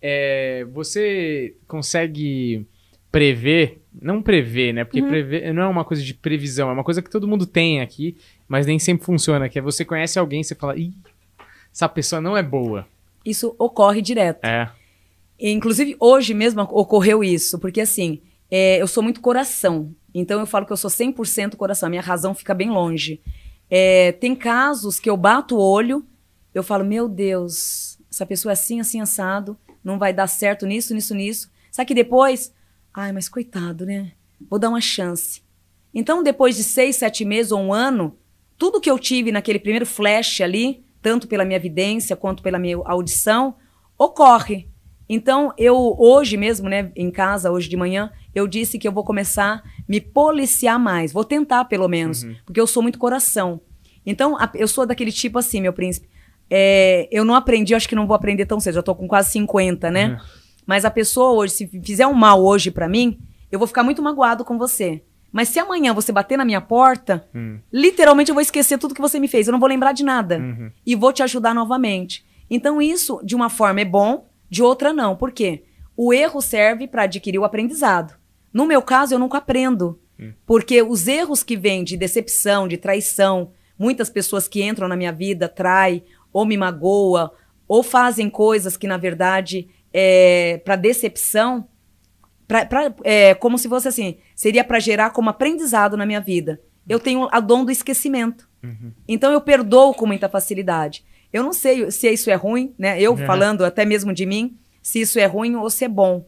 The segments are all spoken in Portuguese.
É, você consegue prever, não prever, né? Porque uhum. prever não é uma coisa de previsão, é uma coisa que todo mundo tem aqui, mas nem sempre funciona, que é você conhece alguém, você fala, Ih, essa pessoa não é boa. Isso ocorre direto. É. inclusive, hoje mesmo ocorreu isso, porque assim, é, eu sou muito coração. Então eu falo que eu sou 100% coração, minha razão fica bem longe. É, tem casos que eu bato o olho, eu falo, meu Deus, essa pessoa é assim, assim, assado não vai dar certo nisso, nisso, nisso. Sabe que depois, ai, mas coitado, né? Vou dar uma chance. Então, depois de seis, sete meses ou um ano, tudo que eu tive naquele primeiro flash ali, tanto pela minha evidência quanto pela minha audição, ocorre. Então, eu hoje mesmo, né, em casa, hoje de manhã, eu disse que eu vou começar a me policiar mais. Vou tentar, pelo menos, uhum. porque eu sou muito coração. Então, a, eu sou daquele tipo assim, meu príncipe. É, eu não aprendi, acho que não vou aprender tão cedo, já tô com quase 50, né? É. Mas a pessoa hoje, se fizer um mal hoje para mim, eu vou ficar muito magoado com você. Mas se amanhã você bater na minha porta, hum. literalmente eu vou esquecer tudo que você me fez, eu não vou lembrar de nada. Uhum. E vou te ajudar novamente. Então isso, de uma forma, é bom, de outra, não. Por quê? O erro serve para adquirir o aprendizado. No meu caso, eu nunca aprendo. Hum. Porque os erros que vêm de decepção, de traição, muitas pessoas que entram na minha vida, trai ou me magoa, ou fazem coisas que, na verdade, é para decepção, pra, pra, é como se fosse assim, seria para gerar como aprendizado na minha vida. Eu tenho a dom do esquecimento. Uhum. Então eu perdoo com muita facilidade. Eu não sei se isso é ruim, né? Eu é. falando até mesmo de mim, se isso é ruim ou se é bom.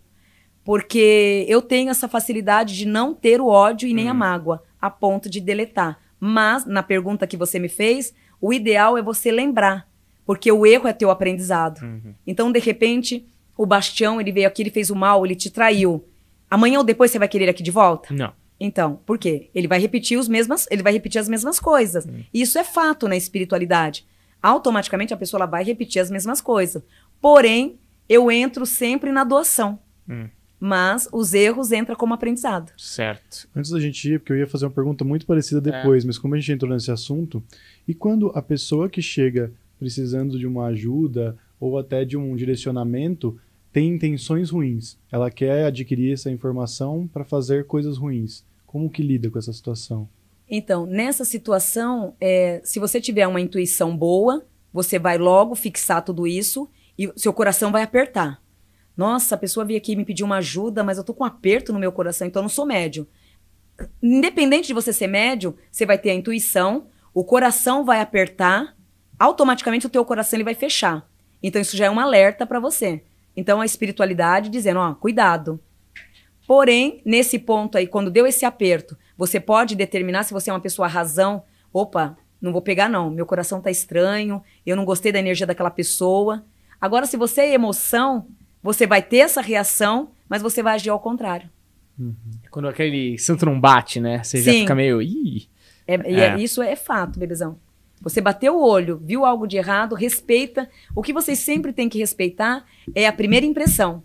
Porque eu tenho essa facilidade de não ter o ódio e nem uhum. a mágoa, a ponto de deletar. Mas, na pergunta que você me fez, o ideal é você lembrar porque o erro é teu aprendizado. Uhum. Então, de repente, o Bastião, ele veio aqui, ele fez o mal, ele te traiu. Amanhã ou depois você vai querer ir aqui de volta? Não. Então, por quê? Ele vai repetir os mesmas, ele vai repetir as mesmas coisas. Uhum. Isso é fato na espiritualidade. Automaticamente a pessoa vai repetir as mesmas coisas. Porém, eu entro sempre na doação. Uhum mas os erros entram como aprendizado. Certo. Antes da gente ir, porque eu ia fazer uma pergunta muito parecida é. depois, é. mas como a gente entrou nesse assunto, e quando a pessoa que chega precisando de uma ajuda ou até de um direcionamento tem intenções ruins. Ela quer adquirir essa informação para fazer coisas ruins. Como que lida com essa situação? Então, nessa situação, é, se você tiver uma intuição boa, você vai logo fixar tudo isso e seu coração vai apertar. Nossa, a pessoa veio aqui me pedir uma ajuda, mas eu tô com um aperto no meu coração, então eu não sou médio. Independente de você ser médio, você vai ter a intuição, o coração vai apertar automaticamente o teu coração ele vai fechar. Então isso já é um alerta para você. Então a espiritualidade dizendo, ó, cuidado. Porém, nesse ponto aí, quando deu esse aperto, você pode determinar se você é uma pessoa razão, opa, não vou pegar não, meu coração tá estranho, eu não gostei da energia daquela pessoa. Agora se você é emoção, você vai ter essa reação, mas você vai agir ao contrário. Uhum. Quando aquele santo não bate, né? Você Sim. já fica meio. Ih. É, é. é, isso é fato, bebezão. Você bateu o olho, viu algo de errado, respeita. O que você sempre tem que respeitar é a primeira impressão.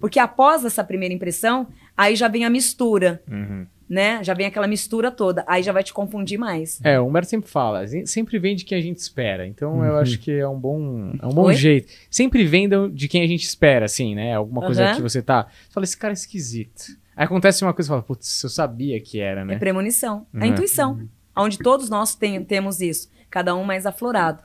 Porque após essa primeira impressão, aí já vem a mistura. Uhum. Né? Já vem aquela mistura toda, aí já vai te confundir mais. É, o Humberto sempre fala, sempre vem de quem a gente espera. Então uhum. eu acho que é um bom, é um bom jeito. Sempre vendam de quem a gente espera, assim, né? Alguma coisa uhum. que você tá. Você fala, esse cara é esquisito. Aí acontece uma coisa e fala, putz, eu sabia que era, né? É premonição, é a uhum. intuição. Onde todos nós tem, temos isso cada um mais aflorado.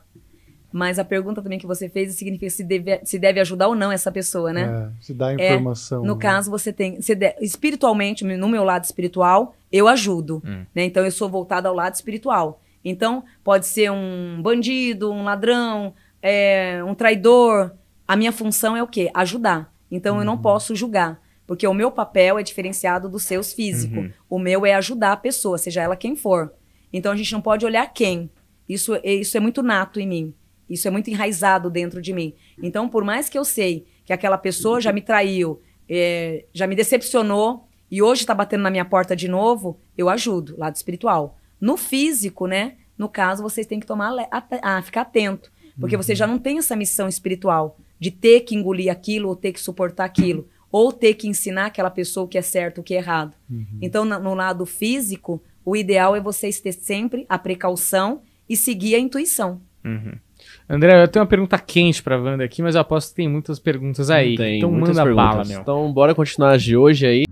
Mas a pergunta também que você fez significa se deve, se deve ajudar ou não essa pessoa, né? É, se dá é, informação. É, no né? caso, você tem. Se de, espiritualmente, no meu lado espiritual, eu ajudo. Hum. Né? Então, eu sou voltada ao lado espiritual. Então, pode ser um bandido, um ladrão, é, um traidor. A minha função é o quê? Ajudar. Então, uhum. eu não uhum. posso julgar. Porque o meu papel é diferenciado dos seus físico. Uhum. O meu é ajudar a pessoa, seja ela quem for. Então, a gente não pode olhar quem. Isso, é, isso é muito nato em mim. Isso é muito enraizado dentro de mim. Então, por mais que eu sei que aquela pessoa já me traiu, é, já me decepcionou e hoje está batendo na minha porta de novo, eu ajudo, lado espiritual. No físico, né? No caso, vocês têm que tomar ah, ficar atento, porque uhum. você já não tem essa missão espiritual de ter que engolir aquilo ou ter que suportar aquilo ou ter que ensinar aquela pessoa o que é certo, o que é errado. Uhum. Então, no, no lado físico, o ideal é você ter sempre a precaução e seguir a intuição. Uhum. André, eu tenho uma pergunta quente pra Wanda aqui, mas eu aposto que tem muitas perguntas aí. Tem, então manda perguntas. bala, meu. Então bora continuar de hoje aí.